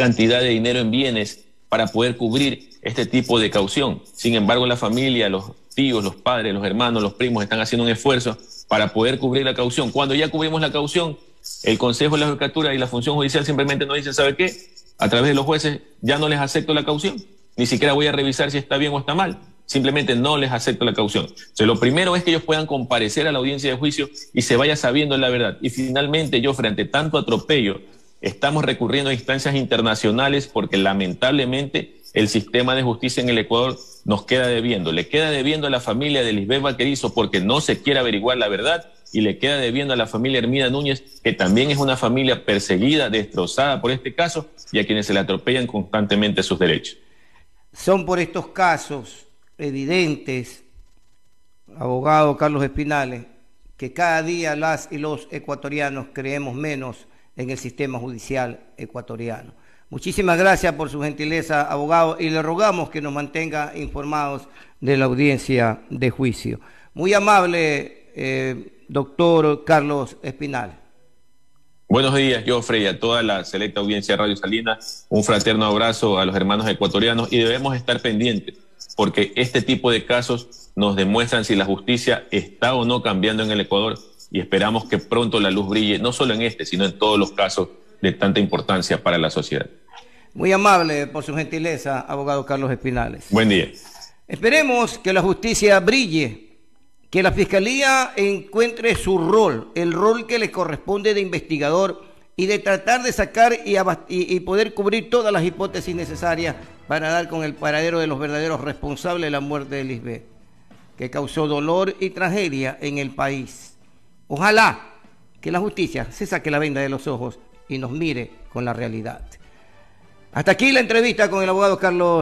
cantidad de dinero en bienes para poder cubrir este tipo de caución. Sin embargo, la familia, los tíos, los padres, los hermanos, los primos están haciendo un esfuerzo para poder cubrir la caución. Cuando ya cubrimos la caución, el Consejo de la Judicatura y la Función Judicial simplemente nos dicen, ¿sabe qué? A través de los jueces ya no les acepto la caución. Ni siquiera voy a revisar si está bien o está mal. Simplemente no les acepto la caución. lo primero es que ellos puedan comparecer a la audiencia de juicio y se vaya sabiendo la verdad. Y finalmente yo, frente tanto atropello Estamos recurriendo a instancias internacionales porque lamentablemente el sistema de justicia en el Ecuador nos queda debiendo. Le queda debiendo a la familia de Lisbeth Valquerizo porque no se quiere averiguar la verdad y le queda debiendo a la familia Hermida Núñez, que también es una familia perseguida, destrozada por este caso y a quienes se le atropellan constantemente sus derechos. Son por estos casos evidentes, abogado Carlos Espinales, que cada día las y los ecuatorianos creemos menos en el sistema judicial ecuatoriano. Muchísimas gracias por su gentileza, abogado, y le rogamos que nos mantenga informados de la audiencia de juicio. Muy amable, eh, doctor Carlos Espinal. Buenos días, yo y a toda la selecta audiencia de Radio Salinas. Un fraterno abrazo a los hermanos ecuatorianos y debemos estar pendientes porque este tipo de casos nos demuestran si la justicia está o no cambiando en el Ecuador y esperamos que pronto la luz brille, no solo en este, sino en todos los casos de tanta importancia para la sociedad. Muy amable por su gentileza, abogado Carlos Espinales. Buen día. Esperemos que la justicia brille, que la fiscalía encuentre su rol, el rol que le corresponde de investigador y de tratar de sacar y, y, poder cubrir todas las hipótesis necesarias para dar con el paradero de los verdaderos responsables de la muerte de Lisbeth, que causó dolor y tragedia en el país. Ojalá que la justicia se saque la venda de los ojos y nos mire con la realidad. Hasta aquí la entrevista con el abogado Carlos.